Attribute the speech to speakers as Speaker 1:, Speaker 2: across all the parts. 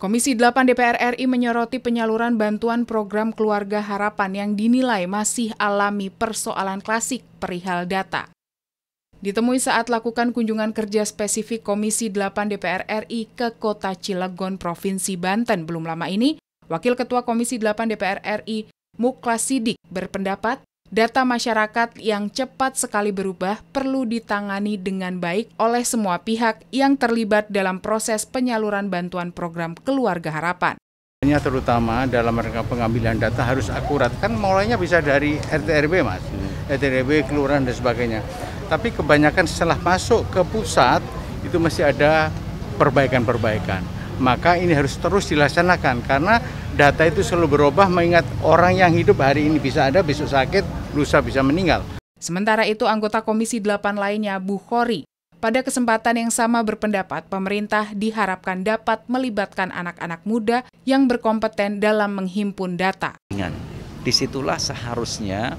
Speaker 1: Komisi 8 DPR RI menyoroti penyaluran bantuan program Keluarga Harapan yang dinilai masih alami persoalan klasik perihal data. Ditemui saat lakukan kunjungan kerja spesifik Komisi 8 DPR RI ke Kota Cilegon, Provinsi Banten belum lama ini, Wakil Ketua Komisi 8 DPR RI Muklas Sidik berpendapat Data masyarakat yang cepat sekali berubah perlu ditangani dengan baik oleh semua pihak yang terlibat dalam proses penyaluran bantuan program Keluarga Harapan.
Speaker 2: Hanya terutama dalam rangka pengambilan data harus akurat. Kan mulainya bisa dari RTRB, Mas. Hmm. RTRB, kelurahan dan sebagainya. Tapi kebanyakan setelah masuk ke pusat itu masih ada perbaikan-perbaikan maka ini harus terus dilaksanakan karena data itu selalu berubah mengingat orang yang hidup hari ini bisa ada, besok sakit, lusa bisa meninggal.
Speaker 1: Sementara itu anggota Komisi 8 lainnya Bukhori pada kesempatan yang sama berpendapat, pemerintah diharapkan dapat melibatkan anak-anak muda yang berkompeten dalam menghimpun data.
Speaker 3: Disitulah seharusnya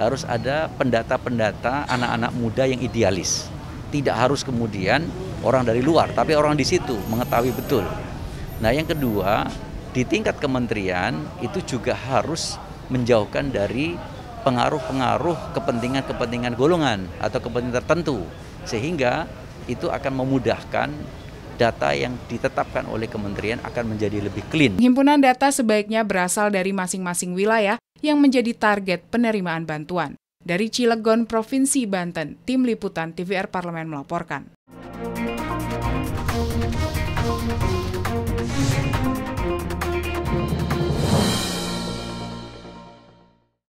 Speaker 3: harus ada pendata-pendata anak-anak muda yang idealis tidak harus kemudian orang dari luar, tapi orang di situ mengetahui betul. Nah, yang kedua, di tingkat kementerian itu juga harus menjauhkan dari pengaruh-pengaruh kepentingan-kepentingan golongan atau kepentingan tertentu sehingga itu akan memudahkan data yang ditetapkan oleh kementerian akan menjadi lebih clean.
Speaker 1: Himpunan data sebaiknya berasal dari masing-masing wilayah yang menjadi target penerimaan bantuan. Dari Cilegon, Provinsi Banten, Tim Liputan TVR Parlemen melaporkan.